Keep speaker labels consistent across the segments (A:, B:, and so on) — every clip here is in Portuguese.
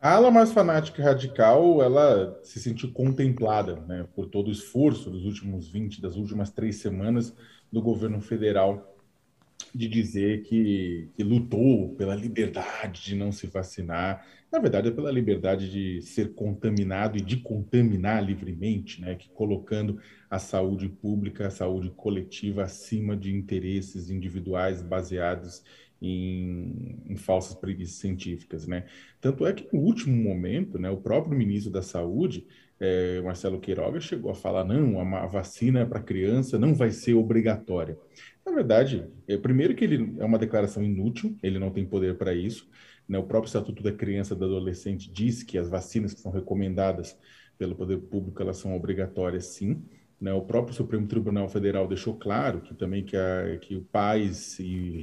A: A ala mais fanática e radical, ela se sentiu contemplada né, por todo o esforço dos últimos 20, das últimas três semanas do governo federal de dizer que, que lutou pela liberdade de não se vacinar, na verdade é pela liberdade de ser contaminado e de contaminar livremente, né, que colocando a saúde pública, a saúde coletiva acima de interesses individuais baseados em, em, falsas preguiças científicas, né? Tanto é que no último momento, né, o próprio ministro da Saúde, eh, Marcelo Queiroga, chegou a falar não, a, a vacina para criança não vai ser obrigatória. Na verdade, eh, primeiro que ele é uma declaração inútil, ele não tem poder para isso. Né? O próprio Estatuto da Criança e do Adolescente diz que as vacinas que são recomendadas pelo poder público elas são obrigatórias, sim. Né, o próprio Supremo Tribunal Federal deixou claro que também que, a, que pais e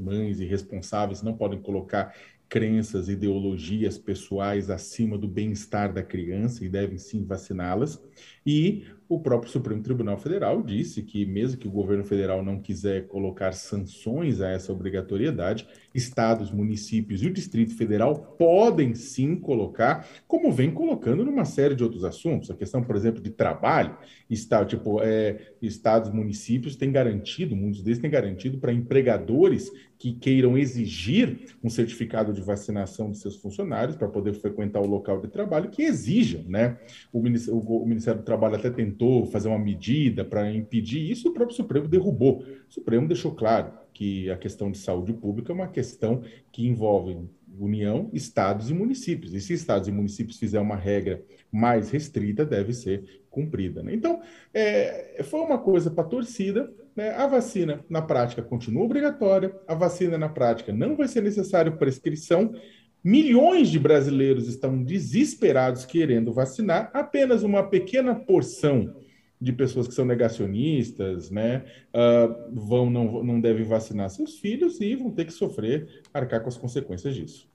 A: mães e responsáveis não podem colocar crenças, ideologias pessoais acima do bem-estar da criança e devem sim vaciná-las. E o próprio Supremo Tribunal Federal disse que, mesmo que o governo federal não quiser colocar sanções a essa obrigatoriedade, estados, municípios e o Distrito Federal podem sim colocar, como vem colocando numa série de outros assuntos. A questão, por exemplo, de trabalho, está, tipo, é, estados, municípios têm garantido, muitos deles têm garantido para empregadores que queiram exigir um certificado de vacinação de seus funcionários para poder frequentar o local de trabalho, que exijam, né? O Ministério, o Ministério do Trabalho até tentou tentou fazer uma medida para impedir, isso o próprio Supremo derrubou. O Supremo deixou claro que a questão de saúde pública é uma questão que envolve União, estados e municípios. E se estados e municípios fizer uma regra mais restrita, deve ser cumprida. Né? Então, é, foi uma coisa para torcida. Né? A vacina, na prática, continua obrigatória. A vacina, na prática, não vai ser necessário prescrição. Milhões de brasileiros estão desesperados querendo vacinar, apenas uma pequena porção de pessoas que são negacionistas, né, uh, vão não, não devem vacinar seus filhos e vão ter que sofrer, arcar com as consequências disso.